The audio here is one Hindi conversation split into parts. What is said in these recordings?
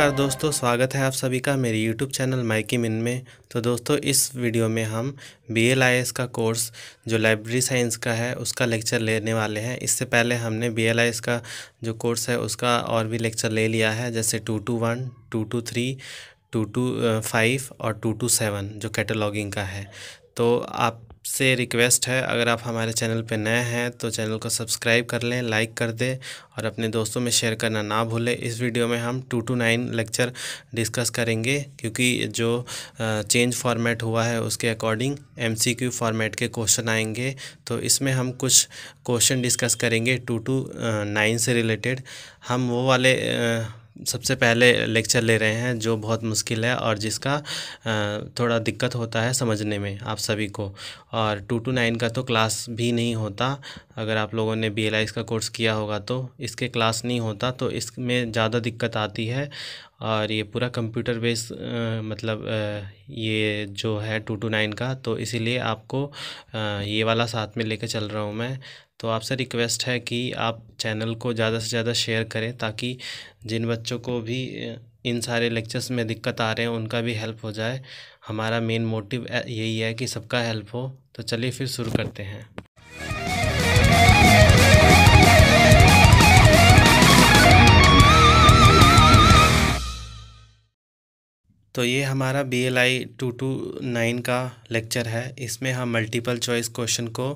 नमस्कार दोस्तों स्वागत है आप सभी का मेरे YouTube चैनल माइकी मिन में तो दोस्तों इस वीडियो में हम बी एल आई एस का कोर्स जो लाइब्रेरी साइंस का है उसका लेक्चर लेने वाले हैं इससे पहले हमने बी एल आई एस का जो कोर्स है उसका और भी लेक्चर ले लिया है जैसे two two one two two three two two five और टू टू सेवन जो कैटलॉगिंग का है तो आप आपसे रिक्वेस्ट है अगर आप हमारे चैनल पर नए हैं तो चैनल को सब्सक्राइब कर लें लाइक कर दें और अपने दोस्तों में शेयर करना ना भूलें इस वीडियो में हम two two nine lecture discuss करेंगे क्योंकि जो चेंज फॉर्मेट हुआ है उसके अकॉर्डिंग एमसीक्यू फॉर्मेट के क्वेश्चन आएंगे तो इसमें हम कुछ क्वेश्चन डिस्कस करेंगे टू टू नाइन से रिलेटेड हम वो वाले सबसे पहले लेक्चर ले रहे हैं जो बहुत मुश्किल है और जिसका थोड़ा दिक्कत होता है समझने में आप सभी को और टू टू नाइन का तो क्लास भी नहीं होता अगर आप लोगों ने बी एल का कोर्स किया होगा तो इसके क्लास नहीं होता तो इसमें ज़्यादा दिक्कत आती है और ये पूरा कंप्यूटर बेस मतलब ये जो है टू टू नाइन का तो इसीलिए आपको ये वाला साथ में लेकर चल रहा हूँ मैं तो आपसे रिक्वेस्ट है कि आप चैनल को ज़्यादा से ज़्यादा शेयर करें ताकि जिन बच्चों को भी इन सारे लेक्चर्स में दिक्कत आ रहे हैं उनका भी हेल्प हो जाए हमारा मेन मोटिव यही है कि सबका हेल्प हो तो चलिए फिर शुरू करते हैं तो ये हमारा B L I two two nine का लेक्चर है इसमें हम मल्टीपल चॉइस क्वेश्चन को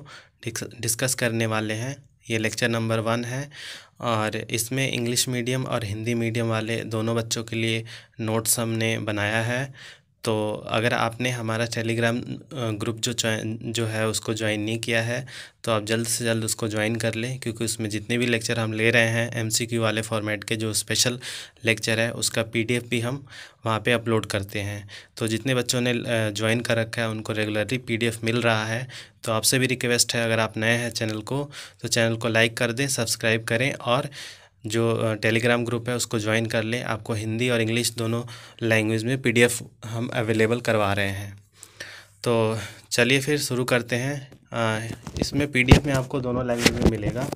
डिस्कस करने वाले हैं ये लेक्चर नंबर वन है और इसमें इंग्लिश मीडियम और हिंदी मीडियम वाले दोनों बच्चों के लिए नोट्स हमने बनाया है तो अगर आपने हमारा टेलीग्राम ग्रुप जो जो है उसको ज्वाइन नहीं किया है तो आप जल्द से जल्द उसको ज्वाइन कर लें क्योंकि उसमें जितने भी लेक्चर हम ले रहे हैं एमसीक्यू वाले फॉर्मेट के जो स्पेशल लेक्चर है उसका पीडीएफ भी हम वहाँ पे अपलोड करते हैं तो जितने बच्चों ने ज्वाइन कर रखा है उनको रेगुलरली पीडीएफ मिल रहा है तो आपसे भी रिक्वेस्ट है अगर आप नए हैं चैनल को तो चैनल को लाइक कर दें सब्सक्राइब करें और जो टेलीग्राम ग्रुप है उसको ज्वाइन कर लें आपको हिंदी और इंग्लिश दोनों लैंग्वेज में पीडीएफ हम अवेलेबल करवा रहे हैं तो चलिए फिर शुरू करते हैं इसमें पीडीएफ में आपको दोनों लैंग्वेज में मिलेगा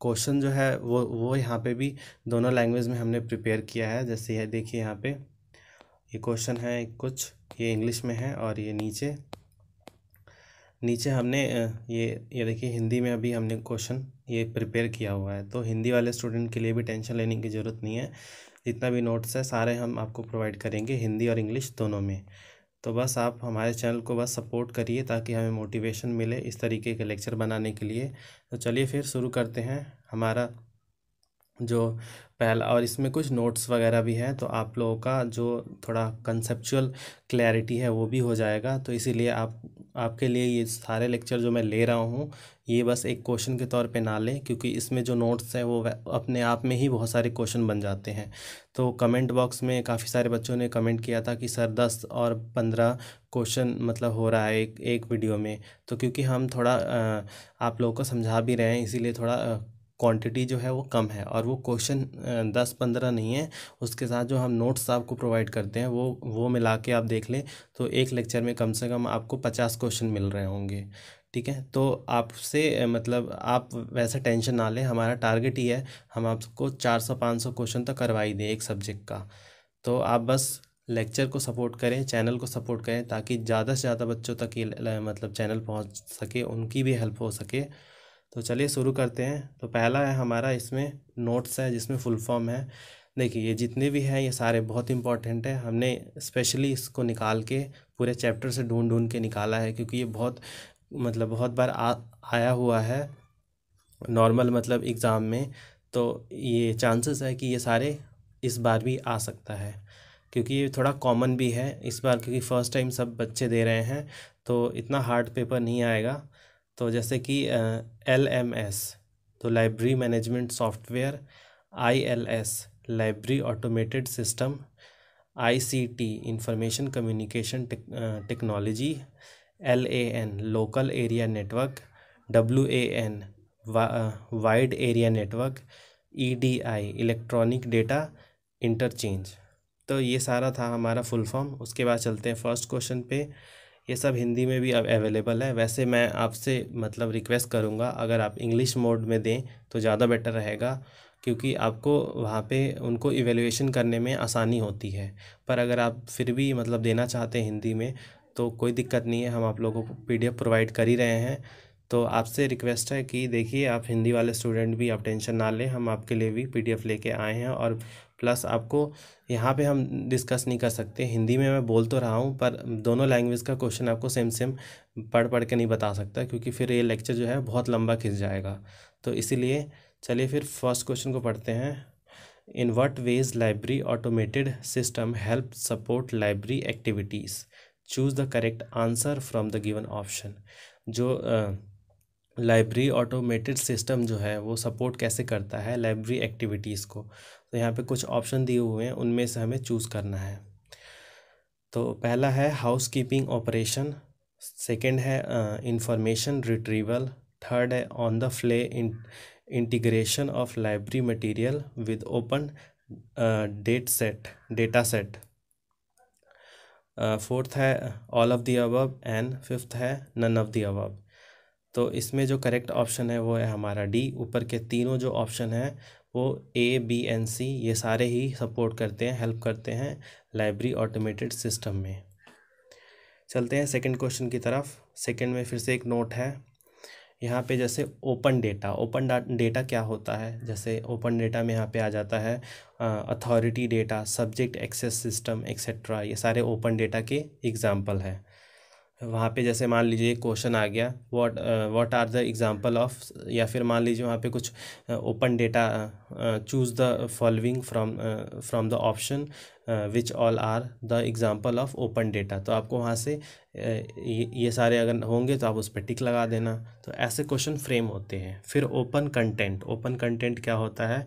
क्वेश्चन जो है वो वो यहाँ पे भी दोनों लैंग्वेज में हमने प्रिपेयर किया है जैसे यह देखिए यहाँ पे ये क्वेश्चन है कुछ ये इंग्लिश में है और ये नीचे नीचे हमने ये ये देखिए हिंदी में अभी हमने क्वेश्चन ये प्रिपेयर किया हुआ है तो हिंदी वाले स्टूडेंट के लिए भी टेंशन लेने की ज़रूरत नहीं है जितना भी नोट्स है सारे हम आपको प्रोवाइड करेंगे हिंदी और इंग्लिश दोनों में तो बस आप हमारे चैनल को बस सपोर्ट करिए ताकि हमें मोटिवेशन मिले इस तरीके के लेक्चर बनाने के लिए तो चलिए फिर शुरू करते हैं हमारा जो पहला और इसमें कुछ नोट्स वगैरह भी हैं तो आप लोगों का जो थोड़ा कंसेप्चुअल क्लैरिटी है वो भी हो जाएगा तो इसीलिए आप आपके लिए ये सारे लेक्चर जो मैं ले रहा हूँ ये बस एक क्वेश्चन के तौर पे ना लें क्योंकि इसमें जो नोट्स हैं वो अपने आप में ही बहुत सारे क्वेश्चन बन जाते हैं तो कमेंट बॉक्स में काफ़ी सारे बच्चों ने कमेंट किया था कि सर दस और पंद्रह क्वेश्चन मतलब हो रहा है एक एक वीडियो में तो क्योंकि हम थोड़ा आप लोगों को समझा भी रहे हैं इसीलिए थोड़ा क्वांटिटी जो है वो कम है और वो क्वेश्चन दस पंद्रह नहीं है उसके साथ जो हम नोट्स आपको प्रोवाइड करते हैं वो वो मिला के आप देख लें तो एक लेक्चर में कम से कम आपको पचास क्वेश्चन मिल रहे होंगे ठीक है तो आपसे मतलब आप वैसा टेंशन ना लें हमारा टारगेट ही है हम आपको चार सौ पाँच सौ क्वेश्चन तक करवा ही दें एक सब्जेक्ट का तो आप बस लेक्चर को सपोर्ट करें चैनल को सपोर्ट करें ताकि ज़्यादा से ज़्यादा बच्चों तक ये मतलब चैनल पहुंच सके उनकी भी हेल्प हो सके तो चलिए शुरू करते हैं तो पहला है हमारा इसमें नोट्स है जिसमें फुल फॉर्म है देखिए ये जितने भी हैं ये सारे बहुत इंपॉर्टेंट है हमने स्पेशली इसको निकाल के पूरे चैप्टर से ढूंढ ढूंढ के निकाला है क्योंकि ये बहुत मतलब बहुत बार आ, आया हुआ है नॉर्मल मतलब एग्ज़ाम में तो ये चांसेस है कि ये सारे इस बार भी आ सकता है क्योंकि ये थोड़ा कॉमन भी है इस बार क्योंकि फ़र्स्ट टाइम सब बच्चे दे रहे हैं तो इतना हार्ड पेपर नहीं आएगा तो जैसे कि एल एम एस तो library management software I L S library automated system I C T information communication technology L A N local area network W A N wide area network E D I electronic data interchange तो ये सारा था हमारा फुल फॉर्म उसके बाद चलते हैं फर्स्ट क्वेश्चन पे ये सब हिंदी में भी अब अवेलेबल है वैसे मैं आपसे मतलब रिक्वेस्ट करूँगा अगर आप इंग्लिश मोड में दें तो ज़्यादा बेटर रहेगा क्योंकि आपको वहाँ पे उनको इवेल्यूशन करने में आसानी होती है पर अगर आप फिर भी मतलब देना चाहते हैं हिंदी में तो कोई दिक्कत नहीं है हम आप लोगों को पी प्रोवाइड कर ही रहे हैं तो आपसे रिक्वेस्ट है कि देखिए आप हिंदी वाले स्टूडेंट भी आप टेंशन ना लें हम आपके लिए भी पी लेके आए हैं और प्लस आपको यहाँ पे हम डिस्कस नहीं कर सकते हिंदी में मैं बोल तो रहा हूँ पर दोनों लैंग्वेज का क्वेश्चन आपको सेम सेम पढ़ पढ़ के नहीं बता सकता क्योंकि फिर ये लेक्चर जो है बहुत लंबा खिंच जाएगा तो इसीलिए चलिए फिर फर्स्ट क्वेश्चन को पढ़ते हैं in what ways library automated system help support library activities choose the correct answer from the given option जो लाइब्रेरी ऑटोमेटेड सिस्टम जो है वो सपोर्ट कैसे करता है लाइब्रेरी एक्टिविटीज़ को तो यहाँ पे कुछ ऑप्शन दिए हुए हैं उनमें से हमें चूज़ करना है तो पहला है हाउस कीपिंग ऑपरेशन सेकेंड है इंफॉर्मेशन रिट्रीवल थर्ड है on the fly integration of library material with open data set data set fourth है all of the above and fifth है नन ऑफ द अबब तो इसमें जो करेक्ट ऑप्शन है वो है हमारा डी ऊपर के तीनों जो ऑप्शन हैं वो ए बी एन सी ये सारे ही सपोर्ट करते हैं हेल्प करते हैं लाइब्रेरी ऑटोमेटेड सिस्टम में चलते हैं सेकंड क्वेश्चन की तरफ सेकंड में फिर से एक नोट है यहाँ पे जैसे ओपन डेटा ओपन डेटा क्या होता है जैसे ओपन डेटा में यहाँ पे आ जाता है authority data subject access system etcetera ये सारे ओपन डेटा के एग्जाम्पल हैं वहाँ पे जैसे मान लीजिए क्वेश्चन आ गया what what are the example of या फिर मान लीजिए वहाँ पे कुछ open data choose the following from from the option which all are the example of open data तो आपको वहाँ से uh, ये, ये सारे अगर होंगे तो आप उस पर टिक लगा देना तो ऐसे क्वेश्चन फ्रेम होते हैं फिर ओपन कंटेंट ओपन कंटेंट क्या होता है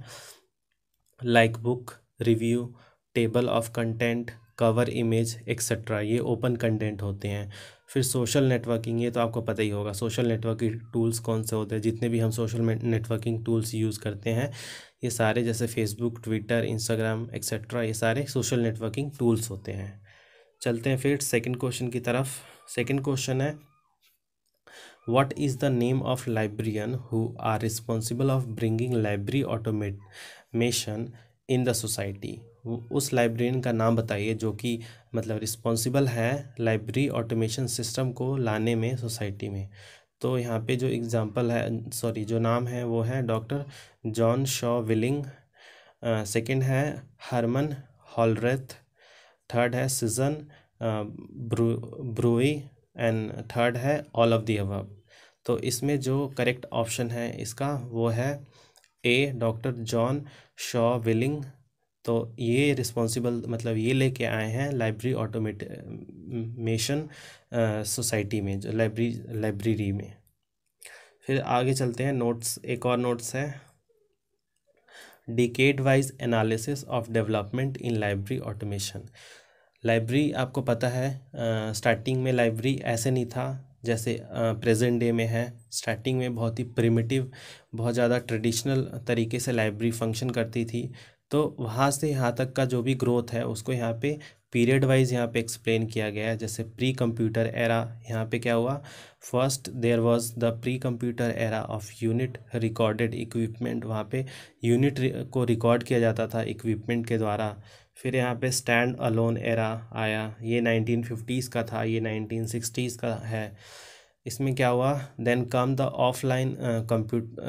like book review table of content cover image etcetera ये ओपन कंटेंट होते हैं फिर सोशल नेटवर्किंग ये तो आपको पता ही होगा सोशल नेटवर्किंग टूल्स कौन से होते हैं जितने भी हम सोशल नेटवर्किंग टूल्स यूज़ करते हैं ये सारे जैसे फेसबुक ट्विटर इंस्टाग्राम एक्सेट्रा ये सारे सोशल नेटवर्किंग टूल्स होते हैं चलते हैं फिर सेकंड क्वेश्चन की तरफ सेकंड क्वेश्चन है is the name of of who are responsible of bringing bringing automation in the society उस लाइब्रेरियन का नाम बताइए जो कि मतलब रिस्पॉन्सिबल है लाइब्रेरी ऑटोमेशन सिस्टम को लाने में सोसाइटी में तो यहाँ पे जो एग्ज़ाम्पल है सॉरी जो नाम है वो है doctor John Shaw Billing second है हरमन हॉलरेथ थर्ड है सिजन ब्रूई एंड थर्ड है ऑल ऑफ दी अब तो इसमें जो करेक्ट ऑप्शन है इसका वो है A doctor John Shaw Billing तो ये रिस्पॉन्सिबल मतलब ये लेके आए हैं लाइब्रेरी ऑटोमेटमेशन सोसाइटी में जो लाइब्रेरी लाइब्रेरी में फिर आगे चलते हैं नोट्स एक और नोट्स है decade wise analysis of development in library automation library आपको पता है स्टार्टिंग में लाइब्रेरी ऐसे नहीं था जैसे प्रेजेंट डे में है स्टार्टिंग में बहुत ही प्रिमिटिव बहुत ज़्यादा ट्रेडिशनल तरीके से लाइब्रेरी फंक्शन करती थी तो वहाँ से यहाँ तक का जो भी ग्रोथ है उसको यहाँ पे पीरियड वाइज यहाँ पे एक्सप्लेन किया गया है जैसे प्री कंप्यूटर एरा यहाँ पे क्या हुआ first there was the pre computer era of unit recorded equipment वहाँ पे यूनिट को रिकॉर्ड किया जाता था इक्विपमेंट के द्वारा फिर यहाँ पे स्टैंड अलोन एरा आया ये नाइनटीन फिफ्टीज़ का था ये नाइनटीन सिक्सटीज़ का है इसमें क्या हुआ then come the offline compute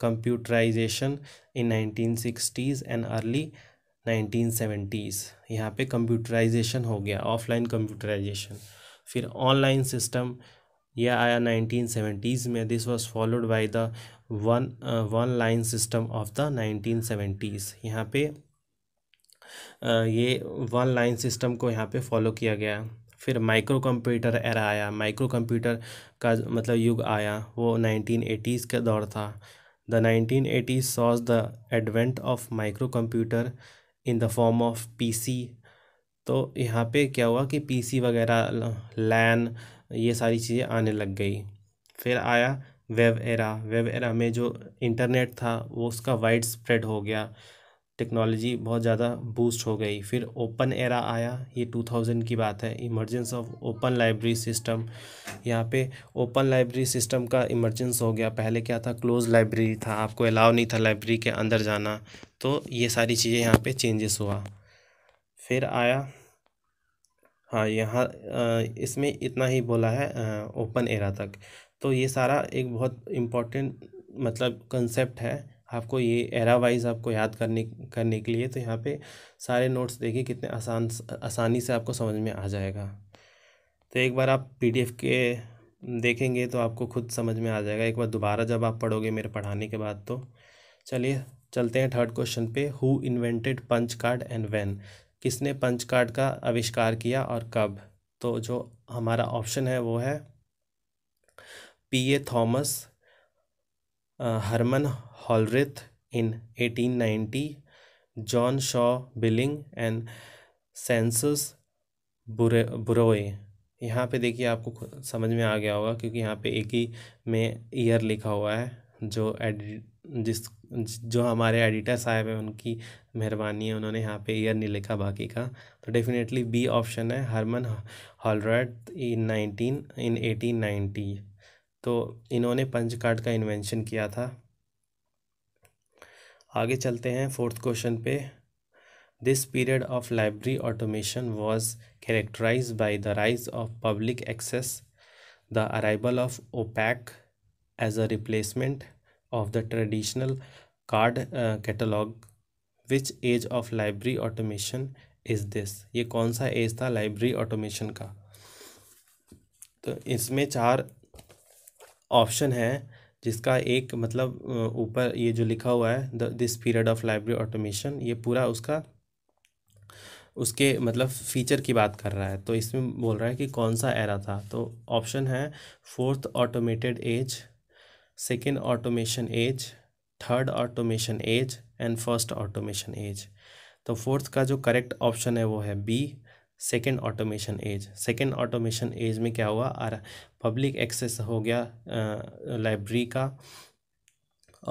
computerization in 1960s and early 1970s यहाँ पे कंप्यूटराइजेशन हो गया ऑफलाइन कंप्यूटराइजेशन फिर ऑनलाइन सिस्टम यह आया 1970s में this was followed by the on online system of the 1970s यहाँ पे uh, ये वन लाइन सिस्टम को यहाँ पे फॉलो किया गया फिर माइक्रो कंप्यूटर एरा आया माइक्रो कंप्यूटर का मतलब युग आया वो 1980s का दौर था The 1980s saw the advent of in the form of P C तो यहाँ पे क्या हुआ कि पीसी वगैरह लैन ये सारी चीज़ें आने लग गई फिर आया वेब एरा वेब एरा में जो इंटरनेट था वो उसका वाइड स्प्रेड हो गया टेक्नोलॉजी बहुत ज़्यादा बूस्ट हो गई फिर ओपन एरा आया ये 2000 की बात है emergence of open library system यहाँ पे ओपन लाइब्रेरी सिस्टम का इमरजेंस हो गया पहले क्या था क्लोज लाइब्रेरी था आपको अलाउ नहीं था लाइब्रेरी के अंदर जाना तो ये सारी चीज़ें यहाँ पे चेंजेस हुआ फिर आया हाँ यहाँ इसमें इतना ही बोला है ओपन एरा तक तो ये सारा एक बहुत इम्पोर्टेंट मतलब कंसेप्ट है आपको ये एरा वाइज आपको याद करने करने के लिए तो यहाँ पे सारे नोट्स देखिए कितने आसान आसानी से आपको समझ में आ जाएगा तो एक बार आप पीडीएफ के देखेंगे तो आपको खुद समझ में आ जाएगा एक बार दोबारा जब आप पढ़ोगे मेरे पढ़ाने के बाद तो चलिए चलते हैं थर्ड क्वेश्चन पे who invented punch card and when किसने पंच कार्ड का आविष्कार किया और कब तो जो हमारा ऑप्शन है वो है P A Thomas Herman Hollerith in 1890, John Shaw Billing and census bureau bureau यहाँ पे देखिए आपको समझ में आ गया होगा क्योंकि यहाँ पे एक ही में ईयर लिखा हुआ है जो एडिट जिस जो हमारे एडिटर साहब हैं उनकी मेहरबानी है उन्होंने यहाँ पे ईयर नहीं लिखा बाकी का तो डेफिनेटली बी ऑप्शन है Herman Hollerith in nineteen in eighteen ninety तो इन्होंने पंच कार्ड का इन्वेंशन किया था आगे चलते हैं फोर्थ क्वेश्चन पे this period of library automation was characterize by the rise of public access the arrival of OPAC as a replacement of the traditional card catalogue which age of library automation is this ये कौन सा एज था लाइब्रेरी ऑटोमेशन का तो इसमें चार ऑप्शन है जिसका एक मतलब ऊपर ये जो लिखा हुआ है this period of library automation ये पूरा उसका उसके मतलब फीचर की बात कर रहा है तो इसमें बोल रहा है कि कौन सा एरा था तो ऑप्शन है fourth automated age second automation age third automation age and first automation age तो फोर्थ का जो करेक्ट ऑप्शन है वो है B second automation age second automation age में क्या हुआ आ पब्लिक एक्सेस हो गया लाइब्रेरी का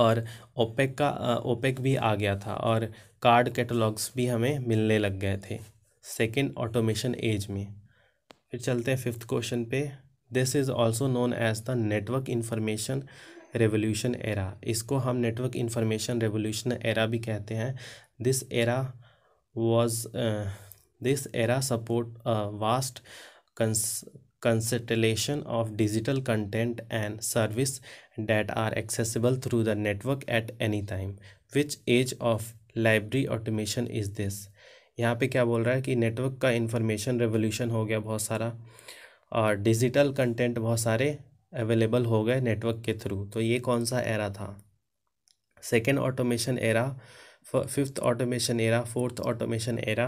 और ओपेक का ओपेक भी आ गया था और कार्ड कैटलॉग्स भी हमें मिलने लग गए थे सेकेंड ऑटोमेशन एज में फिर चलते हैं फिफ्थ क्वेश्चन पे this is also known as the network information revolution era इसको हम नेटवर्क इन्फॉर्मेशन रेवोल्यूशन एरा भी कहते हैं this era was this era support vast constellation of digital content and service that are accessible through the network at any time which age of library automation is this यहाँ पे क्या बोल रहा है कि नेटवर्क का इंफॉर्मेशन रेवोल्यूशन हो गया बहुत सारा और डिजिटल कंटेंट बहुत सारे अवेलेबल हो गए नेटवर्क के थ्रू तो ये कौन सा एरा था second automation era fifth automation era fourth automation era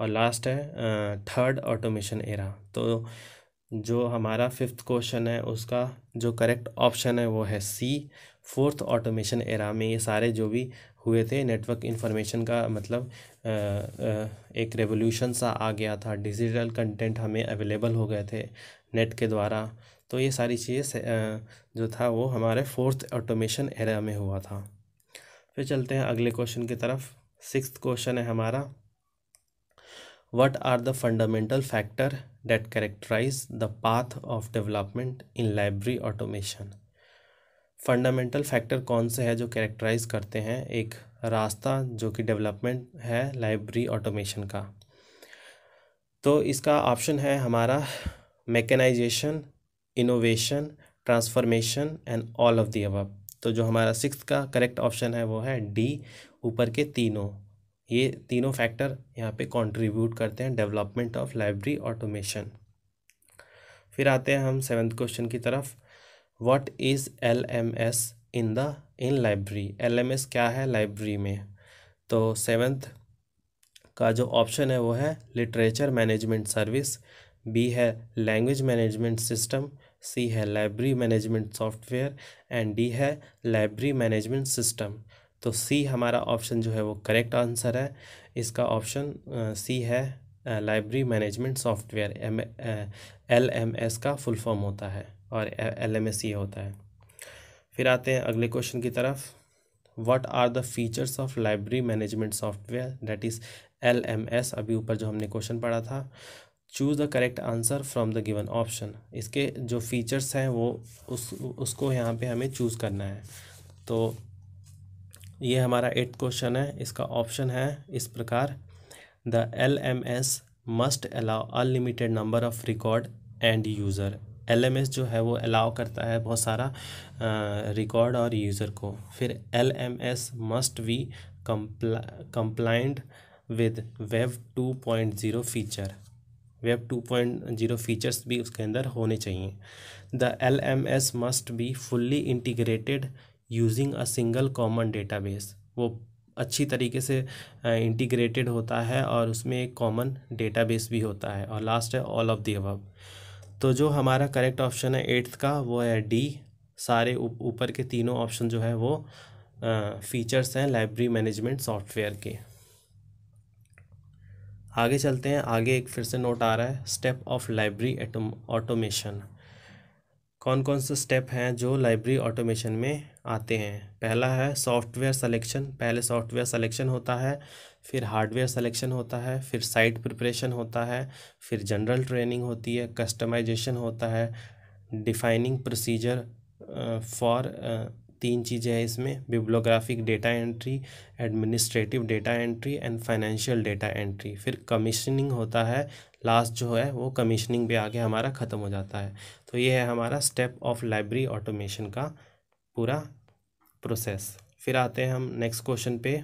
और लास्ट है थर्ड ऑटोमेशन एरा तो जो हमारा फिफ्थ क्वेश्चन है उसका जो करेक्ट ऑप्शन है वो है सी फोर्थ ऑटोमेशन एरा में ये सारे जो भी हुए थे नेटवर्क इन्फॉर्मेशन का मतलब आ, आ, एक रेवोल्यूशन सा आ गया था डिजिटल कंटेंट हमें अवेलेबल हो गए थे नेट के द्वारा तो ये सारी चीज़ें जो था वो हमारे फोर्थ ऑटोमेशन एरा में हुआ था फिर चलते हैं अगले क्वेश्चन की तरफ सिक्स क्वेश्चन है हमारा what are the fundamental factor that characterize the path of development in library automation fundamental factor कौन से है जो करेक्टराइज करते हैं एक रास्ता जो कि डेवलपमेंट है लाइब्रेरी ऑटोमेशन का तो इसका ऑप्शन है हमारा mechanization innovation transformation and all of the above तो जो हमारा सिक्स का करेक्ट ऑप्शन है वो है डी ऊपर के तीनों ये तीनों फैक्टर यहाँ पे कंट्रीब्यूट करते हैं डेवलपमेंट ऑफ लाइब्रेरी ऑटोमेशन फिर आते हैं हम सेवन्थ क्वेश्चन की तरफ what is L M S in the in library L M S क्या है लाइब्रेरी में तो सेवन्थ का जो ऑप्शन है वो है लिटरेचर मैनेजमेंट सर्विस बी है लैंग्वेज मैनेजमेंट सिस्टम सी है library management software and D है लाइब्रेरी मैनेजमेंट सिस्टम तो सी हमारा ऑप्शन जो है वो करेक्ट आंसर है इसका ऑप्शन सी है library management software M L M S का फुल फॉर्म होता है और एल एम एस ये होता है फिर आते हैं अगले क्वेश्चन की तरफ what are the features of library management software that is L M S अभी ऊपर जो हमने क्वेश्चन पढ़ा था choose the correct answer from the given option इसके जो फीचर्स हैं वो उस उसको यहाँ पे हमें चूज़ करना है तो ये हमारा एट क्वेश्चन है इसका ऑप्शन है इस प्रकार the L M S must allow unlimited number of record and user L M S जो है वो अलाउ करता है बहुत सारा रिकॉर्ड और यूज़र को फिर L M S must be compliant with web two point zero feature web two point zero features भी उसके अंदर होने चाहिए the L M S must be fully integrated using a single common database वो अच्छी तरीके से इंटीग्रेटेड होता है और उसमें एक कॉमन डेटाबेस भी होता है और लास्ट है ऑल ऑफ दी अबव तो जो हमारा करेक्ट ऑप्शन है एट्थ का वो है डी सारे ऊपर के तीनों ऑप्शन जो है वो फीचर्स हैं लाइब्रेरी मैनेजमेंट सॉफ्टवेयर के आगे चलते हैं आगे एक फिर से नोट आ रहा है स्टेप ऑफ लाइब्रेरी ऑटोमेशन कौन कौन से स्टेप हैं जो लाइब्रेरी ऑटोमेशन में आते हैं पहला है सॉफ्टवेयर सिलेक्शन पहले सॉफ्टवेयर सिलेक्शन होता है फिर हार्डवेयर सिलेक्शन होता है फिर साइट प्रिपरेशन होता है फिर जनरल ट्रेनिंग होती है कस्टमाइजेशन होता है डिफाइनिंग प्रोसीजर फॉर तीन चीज़ें हैं इसमें bibliographic data entry administrative data entry and financial data entry फिर कमीशनिंग होता है लास्ट जो है वो कमीशनिंग पे आके हमारा ख़त्म हो जाता है तो ये है हमारा स्टेप ऑफ लाइब्रेरी ऑटोमेशन का पूरा प्रोसेस फिर आते हैं हम नेक्स्ट क्वेश्चन पे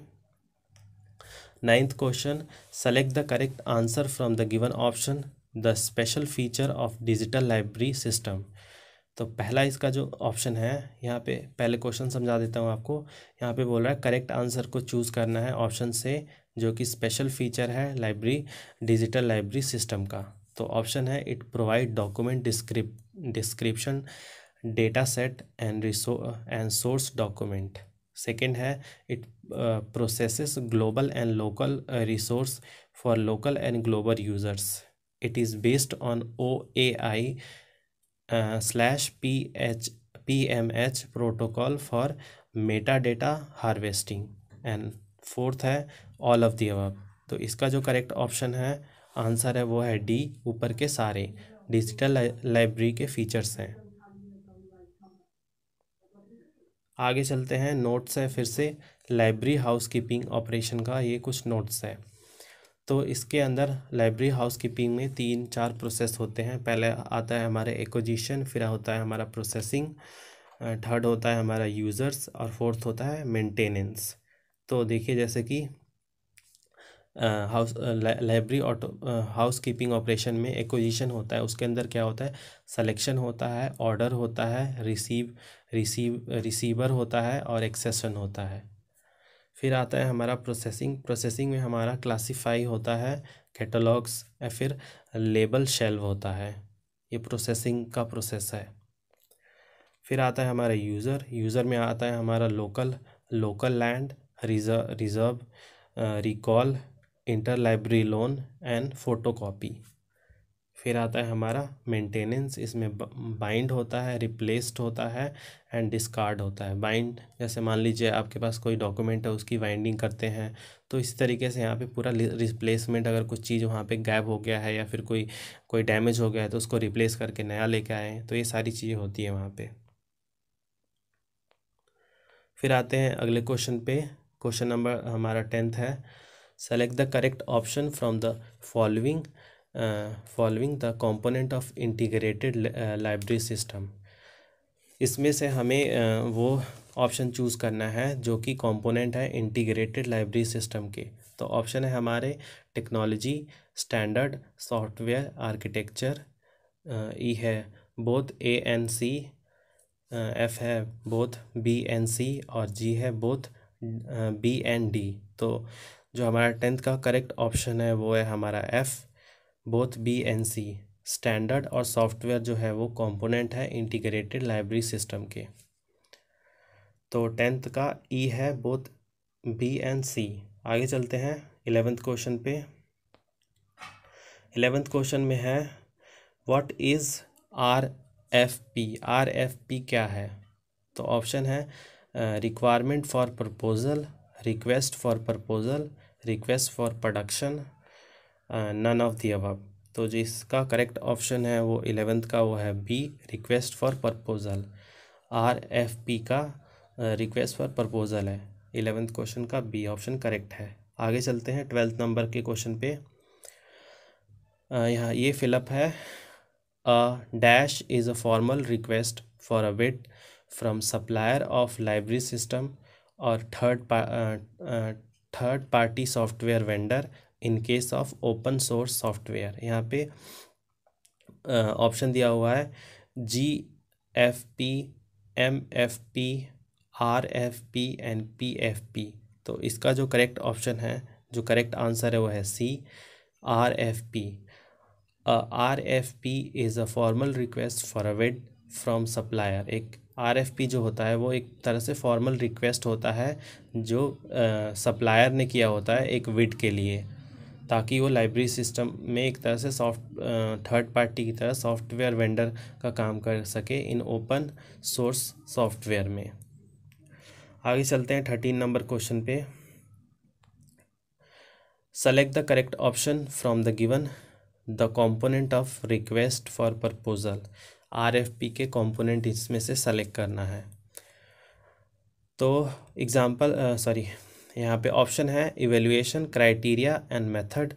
ninth question select the correct answer from the given option the special feature of digital library system तो पहला इसका जो ऑप्शन है यहाँ पे पहले क्वेश्चन समझा देता हूँ आपको यहाँ पे बोल रहा है करेक्ट आंसर को चूज़ करना है ऑप्शन से जो कि स्पेशल फीचर है लाइब्रेरी डिजिटल लाइब्रेरी सिस्टम का तो ऑप्शन है it provide document description description data set and resource and source document second है it process global and local resource for local and global users it is based on O A I slash P H P M H protocol for meta data harvesting and fourth है ऑल ऑफ दी अब तो इसका जो करेक्ट ऑप्शन है आंसर है वो है डी ऊपर के सारे डिजिटल लाइब्रेरी के फीचर्स हैं आगे चलते हैं नोट्स है फिर से लाइब्रेरी हाउस कीपिंग ऑपरेशन का ये कुछ नोट्स है तो इसके अंदर लाइब्रेरी हाउस कीपिंग में तीन चार प्रोसेस होते हैं पहले आता है हमारे एक्विजिशन फिर होता है हमारा प्रोसेसिंग थर्ड होता है हमारा यूज़र्स और फोर्थ होता है मेंटेनेंस तो देखिए जैसे कि house library auto house keeping operation में एक्विजिशन होता है उसके अंदर क्या होता है सलेक्शन होता है ऑर्डर होता है रिसीव रिसीव रिसीवर होता है और एक्सेसन होता है फिर आता है हमारा प्रोसेसिंग प्रोसेसिंग में हमारा क्लासीफाई होता है कैटलॉग्स या फिर लेबल शेल्व होता है ये प्रोसेसिंग का प्रोसेस है फिर आता है हमारा यूज़र यूज़र में आता है हमारा local local lend reserve reserve recall inter library loan and photocopy फिर आता है हमारा मेंटेनेंस इसमें बाइंड होता है रिप्लेस्ड होता है एंड डिस्कार्ड होता है बाइंड जैसे मान लीजिए आपके पास कोई डॉक्यूमेंट है उसकी बाइंडिंग करते हैं तो इस तरीके से यहाँ पे पूरा रिप्लेसमेंट अगर कुछ चीज़ वहाँ पे गैप हो गया है या फिर कोई कोई डैमेज हो गया है तो उसको रिप्लेस करके नया लेके आए तो ये सारी चीज़ें होती है वहाँ पर फिर आते हैं अगले क्वेश्चन पे क्वेश्चन नंबर हमारा टेंथ है select the correct option from the following uh, following the component of integrated uh, library system इसमें से हमें uh, वो ऑप्शन चूज़ करना है जो कि कंपोनेंट है इंटीग्रेटेड लाइब्रेरी सिस्टम के तो ऑप्शन है हमारे technology standard software architecture E है both A and C F है बोथ बी एन सी और जी है बोथ बी एन डी तो जो हमारा टेंथ का करेक्ट ऑप्शन है वो है हमारा F both B and C standard और सॉफ्टवेयर जो है वो कंपोनेंट है इंटीग्रेटेड लाइब्रेरी सिस्टम के तो टेंथ का ई e है बोथ बी एंड सी आगे चलते हैं इलेवेंथ क्वेश्चन पे इलेवेंथ क्वेश्चन में है what is R F P R F P क्या है तो ऑप्शन है requirement for proposal request for proposal request for production none of the above तो जिसका करेक्ट ऑप्शन है वो इलेवेंथ का वो है B request for proposal R F P का रिक्वेस्ट फॉर प्रपोज़ल है इलेवेंथ क्वेश्चन का बी ऑप्शन करेक्ट है आगे चलते हैं ट्वेल्थ नंबर के क्वेश्चन पे uh, यहाँ ये फिलअप है a dash is a formal request for a bid from supplier of library system और third third party software vendor in case of open source software यहाँ पे ऑप्शन दिया हुआ है G F P M F P R F P and P F P तो इसका जो करेक्ट ऑप्शन है जो करेक्ट आंसर है वो है C R F P R F P is a formal request for a bid from supplier एक आर जो होता है वो एक तरह से फॉर्मल रिक्वेस्ट होता है जो सप्लायर ने किया होता है एक विड के लिए ताकि वो लाइब्रेरी सिस्टम में एक तरह से सॉफ्ट थर्ड पार्टी की तरह सॉफ्टवेयर वेंडर का काम कर सके इन ओपन सोर्स सॉफ्टवेयर में आगे चलते हैं थर्टीन नंबर क्वेश्चन पे select the correct option from the given the component of request for proposal R F P के कॉम्पोनेंट इसमें से सेलेक्ट करना है तो एग्ज़ाम्पल सॉरी यहाँ पे ऑप्शन है evaluation criteria and method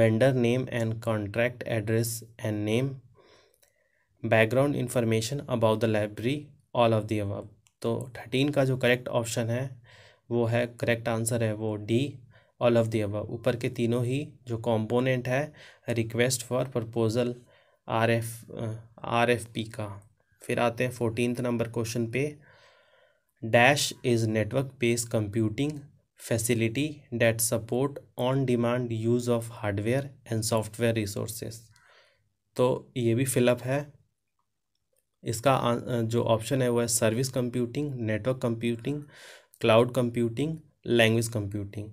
vendor name and contract address and name background information about the library all of the above तो थर्टीन का जो करेक्ट ऑप्शन है वो है करेक्ट आंसर है वो D all of the above ऊपर के तीनों ही जो कॉम्पोनेंट है request for proposal R F R F P का फिर आते हैं फोर्टीनथ नंबर क्वेश्चन पे dash is network based computing facility that support on demand use of hardware and software resources तो ये भी फिलअप है इसका जो ऑप्शन है वो है service computing network computing cloud computing language computing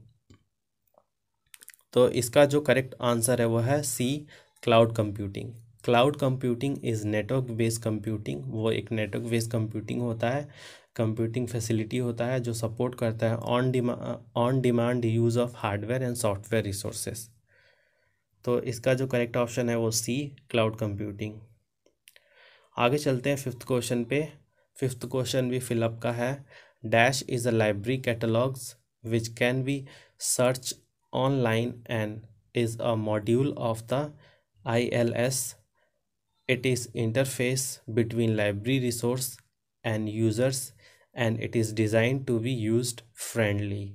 तो इसका जो करेक्ट आंसर है वो है C cloud computing cloud computing is network based computing वो एक नेटवर्क बेस्ड कंप्यूटिंग होता है कंप्यूटिंग फैसिलिटी होता है जो सपोर्ट करता है ऑन डिमा on demand use of hardware and software resources तो इसका जो करेक्ट ऑप्शन है वो सी क्लाउड कंप्यूटिंग आगे चलते हैं फिफ्थ क्वेश्चन पे फिफ्थ क्वेश्चन भी फिलअप का है dash is a library catalogs which can be search online and is a module of the I L S it is interface between library resource and users and it is designed to be used friendly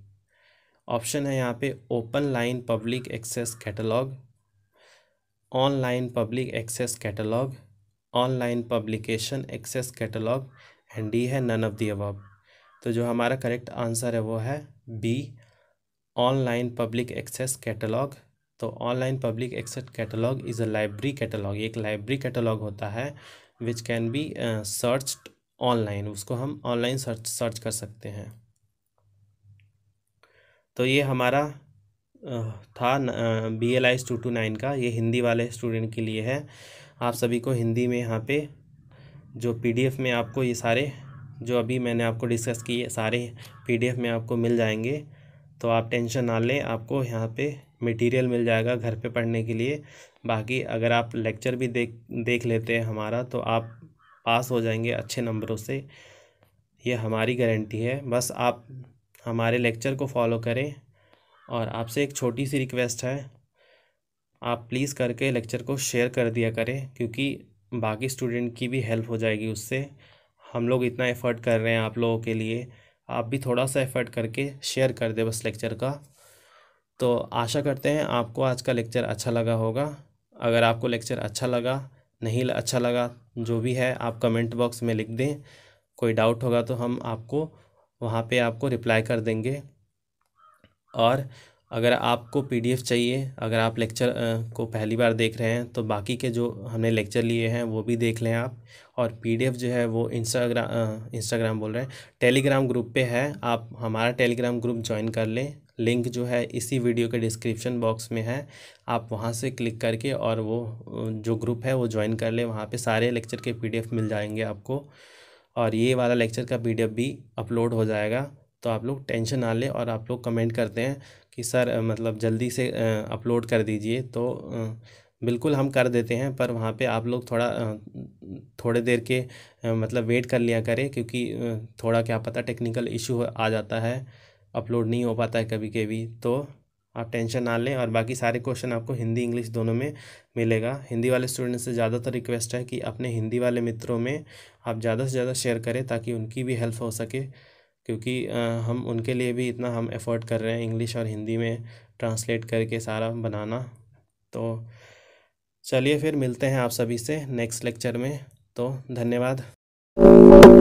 option है यहाँ पे open line public access catalog online public access catalog online publication access catalog and D है नन ऑफ दी अबव तो जो हमारा करेक्ट आंसर है वो है B online public access catalog तो online public access catalog is a library catalog एक लाइब्रेरी कैटलॉग होता है which can be search online उसको हम ऑनलाइन सर्च सर्च कर सकते हैं तो ये हमारा uh, था B L I two two nine का ये हिंदी वाले स्टूडेंट के लिए है आप सभी को हिंदी में यहाँ पे जो पीडीएफ में आपको ये सारे जो अभी मैंने आपको डिस्कस किए सारे पीडीएफ में आपको मिल जाएंगे तो आप टेंशन ना लें आपको यहाँ पे मटेरियल मिल जाएगा घर पे पढ़ने के लिए बाकी अगर आप लेक्चर भी देख देख लेते हैं हमारा तो आप पास हो जाएंगे अच्छे नंबरों से ये हमारी गारंटी है बस आप हमारे लेक्चर को फॉलो करें और आपसे एक छोटी सी रिक्वेस्ट है आप प्लीज़ करके लेक्चर को शेयर कर दिया करें क्योंकि बाकी स्टूडेंट की भी हेल्प हो जाएगी उससे हम लोग इतना एफ़र्ट कर रहे हैं आप लोगों के लिए आप भी थोड़ा सा एफ़र्ट करके शेयर कर दे बस लेक्चर का तो आशा करते हैं आपको आज का लेक्चर अच्छा लगा होगा अगर आपको लेक्चर अच्छा लगा नहीं अच्छा लगा जो भी है आप कमेंट बॉक्स में लिख दें कोई डाउट होगा तो हम आपको वहाँ पे आपको रिप्लाई कर देंगे और अगर आपको पीडीएफ चाहिए अगर आप लेक्चर को पहली बार देख रहे हैं तो बाकी के जो हमने लेक्चर लिए हैं वो भी देख लें आप और पीडीएफ जो है वो इंस्टाग्राम इंस्टाग्राम बोल रहे हैं टेलीग्राम ग्रुप पे है आप हमारा टेलीग्राम ग्रुप ज्वाइन कर लें लिंक जो है इसी वीडियो के डिस्क्रिप्शन बॉक्स में है आप वहाँ से क्लिक करके और वो जो ग्रुप है वो ज्वाइन कर ले वहाँ पे सारे लेक्चर के पीडीएफ मिल जाएंगे आपको और ये वाला लेक्चर का पीडीएफ भी अपलोड हो जाएगा तो आप लोग टेंशन ना लें और आप लोग कमेंट करते हैं कि सर मतलब जल्दी से अपलोड कर दीजिए तो बिल्कुल हम कर देते हैं पर वहाँ पे आप लोग थोड़ा थोड़े देर के मतलब वेट कर लिया करें क्योंकि थोड़ा क्या पता टेक्निकल इशू आ जाता है अपलोड नहीं हो पाता है कभी कभी तो आप टेंशन ना लें और बाकी सारे क्वेश्चन आपको हिंदी इंग्लिश दोनों में मिलेगा हिंदी वाले स्टूडेंट से ज़्यादातर रिक्वेस्ट है कि अपने हिंदी वाले मित्रों में आप ज़्यादा से ज़्यादा शेयर करें ताकि उनकी भी हेल्प हो सके क्योंकि हम उनके लिए भी इतना हम एफर्ट कर रहे हैं इंग्लिश और हिंदी में ट्रांसलेट करके सारा बनाना तो चलिए फिर मिलते हैं आप सभी से नेक्स्ट लेक्चर में तो धन्यवाद